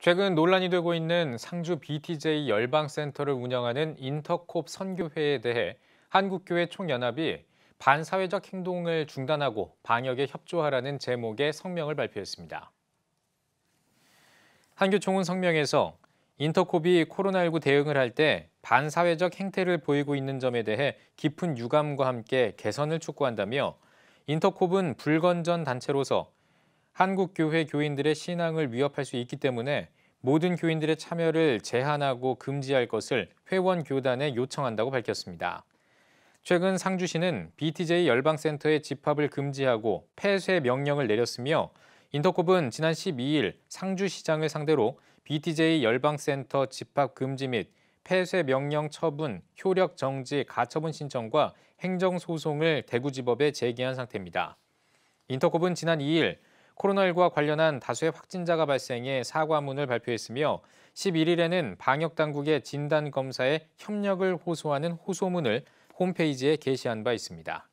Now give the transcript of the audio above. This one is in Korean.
최근 논란이 되고 있는 상주 BTJ 열방센터를 운영하는 인터콥 선교회에 대해 한국교회 총연합이 반사회적 행동을 중단하고 방역에 협조하라는 제목의 성명을 발표했습니다. 한교총은 성명에서 인터콥이 코로나19 대응을 할 때 반사회적 행태를 보이고 있는 점에 대해 깊은 유감과 함께 개선을 촉구한다며 인터콥은 불건전 단체로서 한국 교회 교인들의 신앙을 위협할 수 있기 때문에 모든 교인들의 참여를 제한하고 금지할 것을 회원 교단에 요청한다고 밝혔습니다. 최근 상주시는 BTJ 열방센터의 집합을 금지하고 폐쇄 명령을 내렸으며 인터콥은 지난 12일 상주시장을 상대로 BTJ 열방센터 집합 금지 및 폐쇄 명령 처분, 효력 정지, 가처분 신청과 행정소송을 대구지법에 제기한 상태입니다. 인터콥은 지난 2일 코로나19와 관련한 다수의 확진자가 발생해 사과문을 발표했으며 11일에는 방역당국의 진단검사에 협력을 호소하는 호소문을 홈페이지에 게시한 바 있습니다.